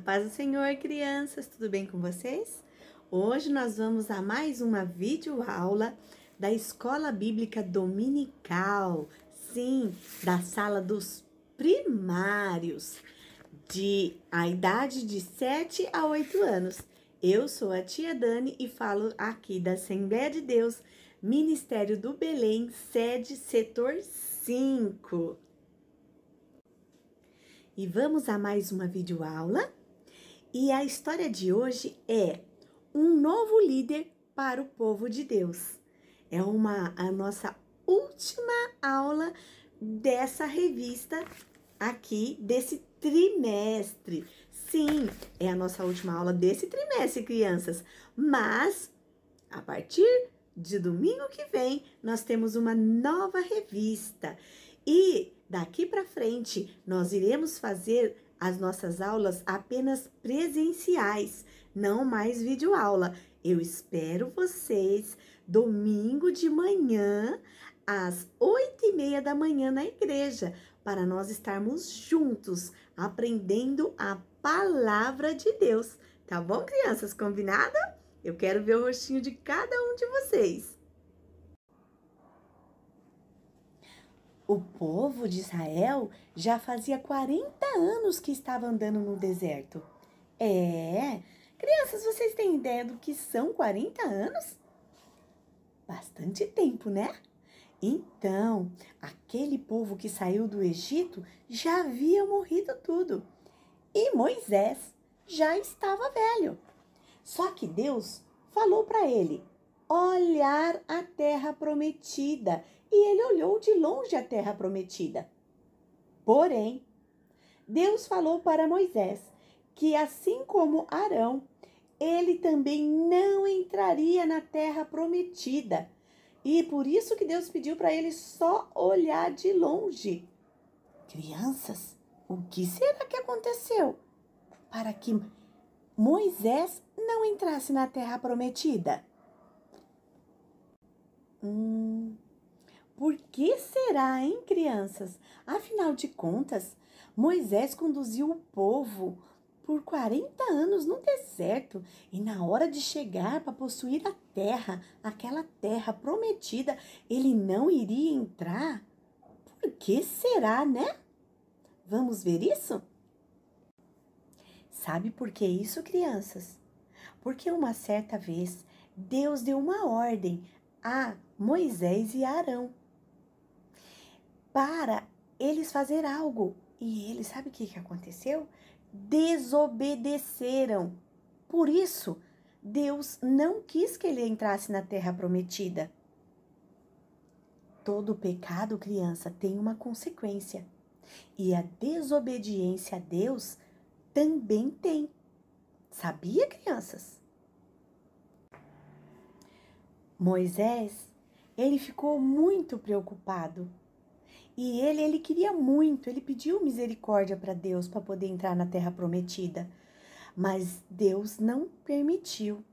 paz do Senhor, crianças, tudo bem com vocês? Hoje nós vamos a mais uma videoaula da Escola Bíblica Dominical, sim, da sala dos primários, de a idade de 7 a 8 anos. Eu sou a tia Dani e falo aqui da Assembleia de Deus, Ministério do Belém, sede setor 5. E vamos a mais uma videoaula? E a história de hoje é um novo líder para o povo de Deus. É uma a nossa última aula dessa revista aqui desse trimestre. Sim, é a nossa última aula desse trimestre, crianças. Mas a partir de domingo que vem nós temos uma nova revista e daqui para frente nós iremos fazer as nossas aulas apenas presenciais, não mais videoaula. Eu espero vocês domingo de manhã, às oito e meia da manhã na igreja, para nós estarmos juntos aprendendo a palavra de Deus. Tá bom, crianças? Combinado? Eu quero ver o rostinho de cada um de vocês. O povo de Israel já fazia 40 anos que estava andando no deserto. É, crianças, vocês têm ideia do que são 40 anos? Bastante tempo, né? Então, aquele povo que saiu do Egito já havia morrido tudo. E Moisés já estava velho. Só que Deus falou para ele olhar a terra prometida e ele olhou de longe a terra prometida. Porém, Deus falou para Moisés que, assim como Arão, ele também não entraria na terra prometida. E por isso que Deus pediu para ele só olhar de longe. Crianças, o que será que aconteceu para que Moisés não entrasse na terra prometida? Hum. Por que será, hein, crianças? Afinal de contas, Moisés conduziu o povo por 40 anos no deserto e na hora de chegar para possuir a terra, aquela terra prometida, ele não iria entrar? Por que será, né? Vamos ver isso? Sabe por que isso, crianças? Porque uma certa vez Deus deu uma ordem a Moisés e Arão para eles fazer algo. E eles, sabe o que, que aconteceu? Desobedeceram. Por isso, Deus não quis que ele entrasse na terra prometida. Todo pecado, criança, tem uma consequência. E a desobediência a Deus também tem. Sabia, crianças? Moisés, ele ficou muito preocupado e ele, ele queria muito, ele pediu misericórdia para Deus para poder entrar na terra prometida, mas Deus não permitiu.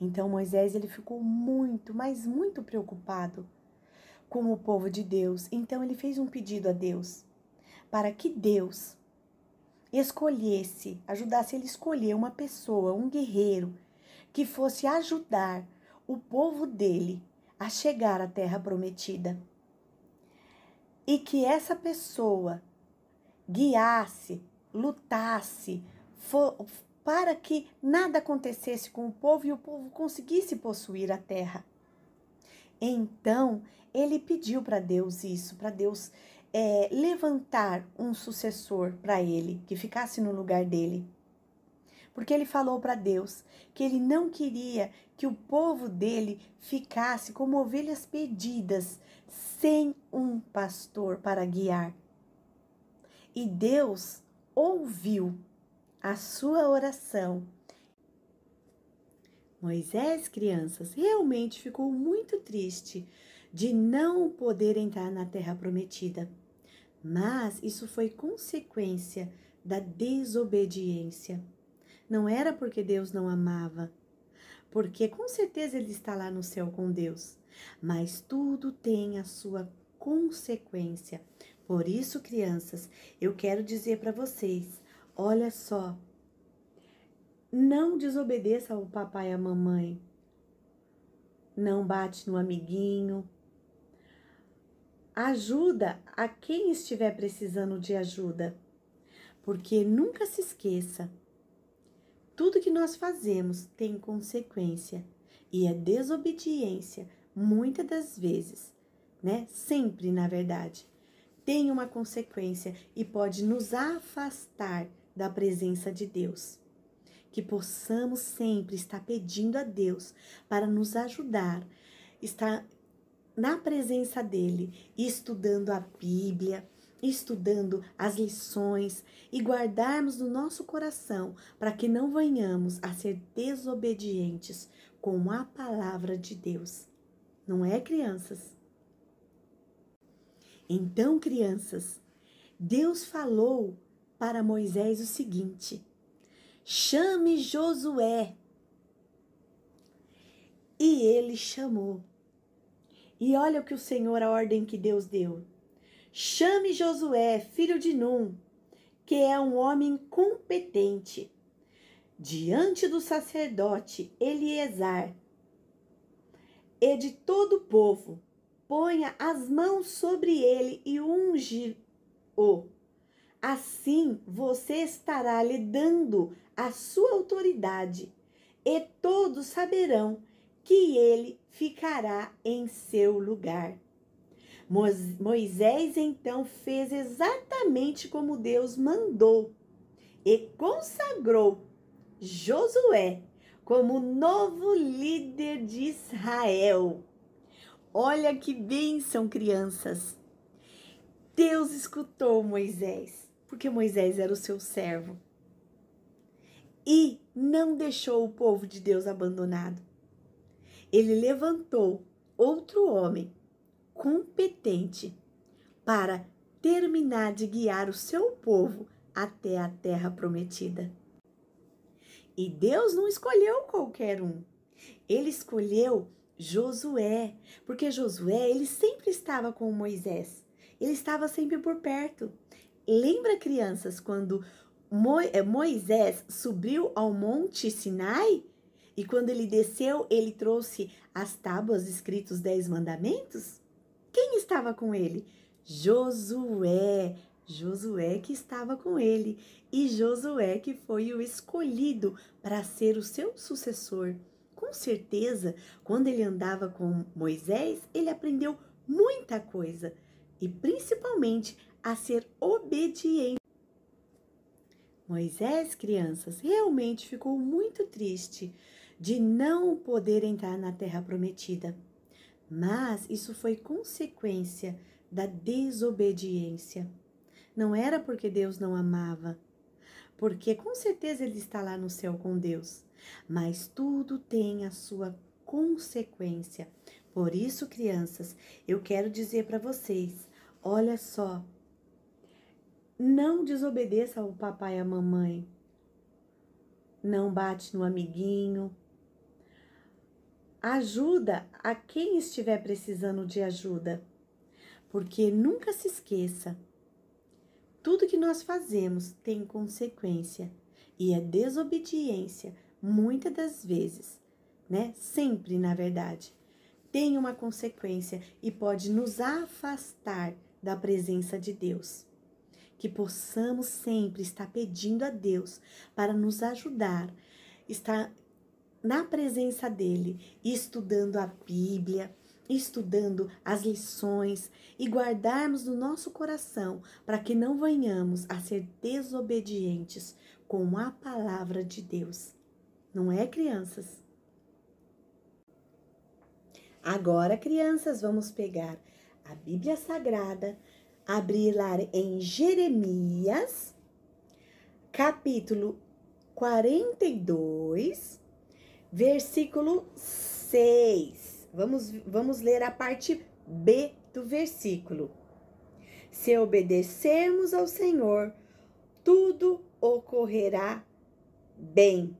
Então Moisés ele ficou muito, mas muito preocupado com o povo de Deus. Então ele fez um pedido a Deus para que Deus escolhesse, ajudasse ele a escolher uma pessoa, um guerreiro que fosse ajudar o povo dele a chegar à terra prometida e que essa pessoa guiasse, lutasse, for, para que nada acontecesse com o povo e o povo conseguisse possuir a terra. Então ele pediu para Deus isso, para Deus é, levantar um sucessor para ele, que ficasse no lugar dele porque ele falou para Deus que ele não queria que o povo dele ficasse como ovelhas perdidas, sem um pastor para guiar. E Deus ouviu a sua oração. Moisés, crianças, realmente ficou muito triste de não poder entrar na terra prometida. Mas isso foi consequência da desobediência. Não era porque Deus não amava, porque com certeza ele está lá no céu com Deus. Mas tudo tem a sua consequência. Por isso, crianças, eu quero dizer para vocês: olha só, não desobedeça ao papai e à mamãe. Não bate no amiguinho. Ajuda a quem estiver precisando de ajuda. Porque nunca se esqueça tudo que nós fazemos tem consequência e a é desobediência, muitas das vezes, né? Sempre, na verdade, tem uma consequência e pode nos afastar da presença de Deus. Que possamos sempre estar pedindo a Deus para nos ajudar, estar na presença dele, estudando a Bíblia, estudando as lições e guardarmos no nosso coração para que não venhamos a ser desobedientes com a palavra de Deus. Não é, crianças? Então, crianças, Deus falou para Moisés o seguinte: chame Josué. E ele chamou. E olha o que o Senhor, a ordem que Deus deu. Chame Josué, filho de Num, que é um homem competente, diante do sacerdote Eleazar e de todo o povo. Ponha as mãos sobre ele e unge-o. Assim você estará lhe dando a sua autoridade, e todos saberão que ele ficará em seu lugar. Moisés então fez exatamente como Deus mandou e consagrou Josué como novo líder de Israel. Olha que bênção, crianças! Deus escutou Moisés, porque Moisés era o seu servo. E não deixou o povo de Deus abandonado. Ele levantou outro homem competente para terminar de guiar o seu povo até a terra prometida. E Deus não escolheu qualquer um. Ele escolheu Josué, porque Josué, ele sempre estava com Moisés. Ele estava sempre por perto. Lembra crianças quando eh, Moisés subiu ao monte Sinai? E quando ele desceu, ele trouxe as tábuas escritos dez mandamentos? Quem estava com ele? Josué. Josué que estava com ele e Josué que foi o escolhido para ser o seu sucessor. Com certeza, quando ele andava com Moisés, ele aprendeu muita coisa e principalmente a ser obediente. Moisés, crianças, realmente ficou muito triste de não poder entrar na terra prometida mas isso foi consequência da desobediência. Não era porque Deus não amava, porque com certeza ele está lá no céu com Deus, mas tudo tem a sua consequência. Por isso, crianças, eu quero dizer para vocês: olha só, não desobedeça ao papai e à mamãe, não bate no amiguinho, ajuda a quem estiver precisando de ajuda. Porque nunca se esqueça, tudo que nós fazemos tem consequência e a é desobediência, muitas das vezes, né? Sempre, na verdade, tem uma consequência e pode nos afastar da presença de Deus. Que possamos sempre estar pedindo a Deus para nos ajudar, estar na presença dele, estudando a Bíblia, estudando as lições e guardarmos no nosso coração para que não venhamos a ser desobedientes com a palavra de Deus. Não é, crianças? Agora, crianças, vamos pegar a Bíblia Sagrada, abrir lá em Jeremias, capítulo 42, versículo 6. Vamos, vamos ler a parte B do versículo. Se obedecermos ao Senhor, tudo ocorrerá bem.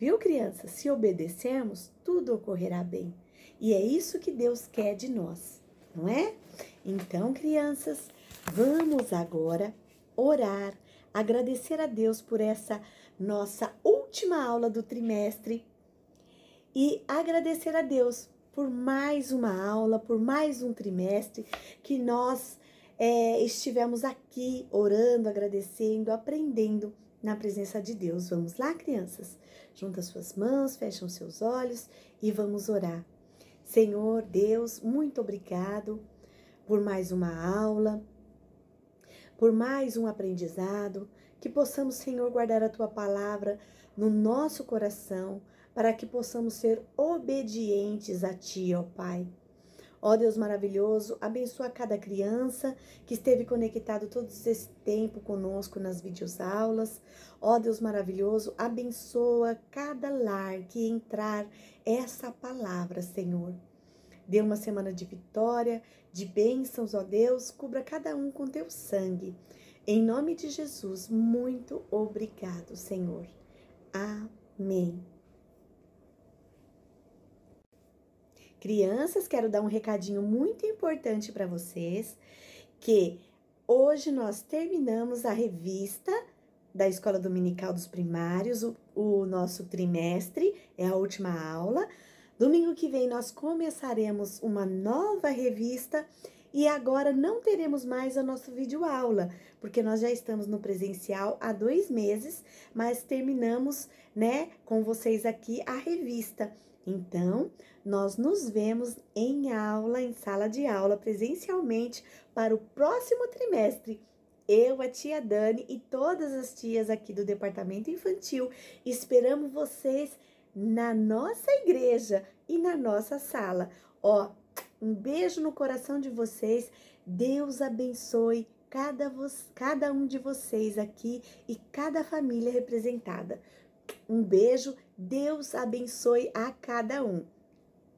Viu, criança? Se obedecermos, tudo ocorrerá bem. E é isso que Deus quer de nós, não é? Então, crianças, vamos agora orar, agradecer a Deus por essa nossa última aula do trimestre e agradecer a Deus por mais uma aula, por mais um trimestre que nós é, estivemos aqui orando, agradecendo, aprendendo na presença de Deus. Vamos lá, crianças? Junta suas mãos, fecham seus olhos e vamos orar. Senhor Deus, muito obrigado por mais uma aula, por mais um aprendizado, que possamos, Senhor, guardar a tua palavra no nosso coração, para que possamos ser obedientes a ti, ó Pai. Ó Deus maravilhoso, abençoa cada criança que esteve conectado todo esse tempo conosco nas videoaulas. Ó Deus maravilhoso, abençoa cada lar que entrar essa palavra, Senhor. Dê uma semana de vitória, de bênçãos, ó Deus, cubra cada um com teu sangue. Em nome de Jesus, muito obrigado, Senhor. Amém. Crianças, quero dar um recadinho muito importante para vocês, que hoje nós terminamos a revista da Escola Dominical dos Primários, o, o, nosso trimestre, é a última aula. Domingo que vem nós começaremos uma nova revista e agora não teremos mais a nossa videoaula, porque nós já estamos no presencial há dois meses, mas terminamos, né, com vocês aqui a revista. Então, nós nos vemos em aula, em sala de aula, presencialmente, para o próximo trimestre. Eu, a tia Dani e todas as tias aqui do Departamento Infantil esperamos vocês na nossa igreja e na nossa sala. Ó, um beijo no coração de vocês. Deus abençoe cada, cada um de vocês aqui e cada família representada. Um beijo. Deus abençoe a cada um.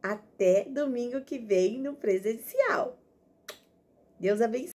Até domingo que vem no presencial. Deus abençoe.